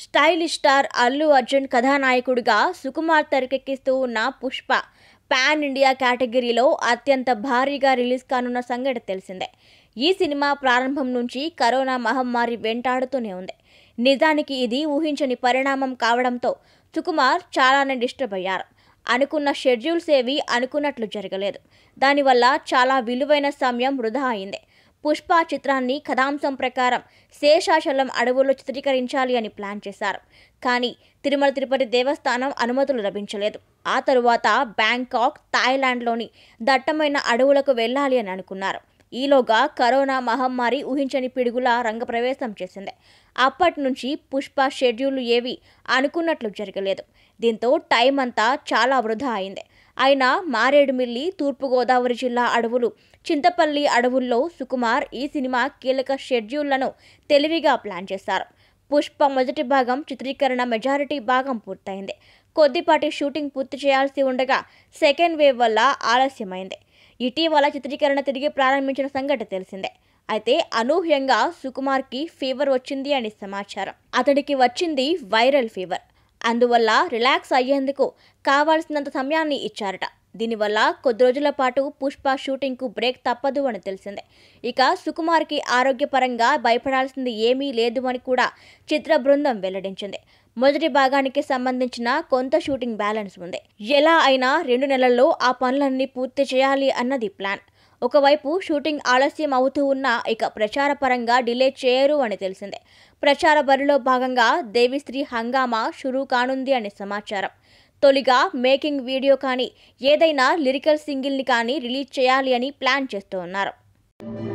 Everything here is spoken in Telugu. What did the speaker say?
స్టైలిష్ స్టార్ అల్లు అర్జున్ కథానాయకుడిగా సుకుమార్ తెరకెక్కిస్తూ ఉన్న పుష్ప పాన్ ఇండియా కేటగిరీలో అత్యంత భారీగా రిలీజ్ కానున్న సంగతి తెలిసిందే ఈ సినిమా ప్రారంభం నుంచి కరోనా మహమ్మారి వెంటాడుతూనే ఉంది నిజానికి ఇది ఊహించని పరిణామం కావడంతో సుకుమార్ చాలానే డిస్టర్బ్ అయ్యారు అనుకున్న షెడ్యూల్స్ ఏవి అనుకున్నట్లు జరగలేదు దానివల్ల చాలా విలువైన సమయం వృధా అయింది పుష్ప చిత్రాన్ని కథాంశం ప్రకారం శేషాచలం అడవుల్లో చిత్రీకరించాలి అని ప్లాన్ చేశారు కానీ తిరుమల తిరుపతి దేవస్థానం అనుమతులు లభించలేదు ఆ తరువాత బ్యాంకాక్ థాయిలాండ్లోని దట్టమైన అడవులకు వెళ్ళాలి అని అనుకున్నారు ఈలోగా కరోనా మహమ్మారి ఊహించని పిడుగుల రంగప్రవేశం చేసింది అప్పటి నుంచి పుష్ప షెడ్యూల్ ఏవి అనుకున్నట్లు జరగలేదు దీంతో టైం అంతా చాలా వృధా అయింది ఆయన మారేడుమిల్లి తూర్పుగోదావరి జిల్లా అడవులు చింతపల్లి అడవుల్లో సుకుమార్ ఈ సినిమా కీలక షెడ్యూళ్లను తెలివిగా ప్లాన్ చేశారు పుష్ప మొదటి భాగం చిత్రీకరణ మెజారిటీ భాగం పూర్తయింది కొద్దిపాటి షూటింగ్ పూర్తి చేయాల్సి ఉండగా సెకండ్ వేవ్ వల్ల ఆలస్యమైంది ఇటీవల చిత్రీకరణ తిరిగి ప్రారంభించిన సంఘటన తెలిసిందే అయితే అనూహ్యంగా సుకుమార్కి ఫీవర్ వచ్చింది అని సమాచారం అతడికి వచ్చింది వైరల్ ఫీవర్ అందువల్ల రిలాక్స్ అయ్యేందుకు కావాల్సినంత సమయాన్ని ఇచ్చారట దీనివల్ల కొద్ది రోజుల పాటు పుష్ప షూటింగ్కు బ్రేక్ తప్పదు అని తెలిసిందే ఇక సుకుమార్కి ఆరోగ్యపరంగా భయపడాల్సింది ఏమీ లేదు అని కూడా చిత్ర బృందం వెల్లడించింది మొదటి భాగానికి సంబంధించిన కొంత షూటింగ్ బ్యాలెన్స్ ఉంది ఎలా అయినా రెండు నెలల్లో ఆ పనులన్నీ పూర్తి చేయాలి అన్నది ప్లాన్ ఒకవైపు షూటింగ్ ఆలస్యం అవుతూ ఉన్నా ఇక ప్రచారపరంగా డిలే చేయరు అని తెలిసిందే ప్రచార బరిలో భాగంగా దేవిశ్రీ హంగామా షురూ కానుంది అనే సమాచారం తొలిగా మేకింగ్ వీడియో కానీ ఏదైనా లిరికల్ సింగిల్ని కానీ రిలీజ్ చేయాలి అని ప్లాన్ చేస్తూ ఉన్నారు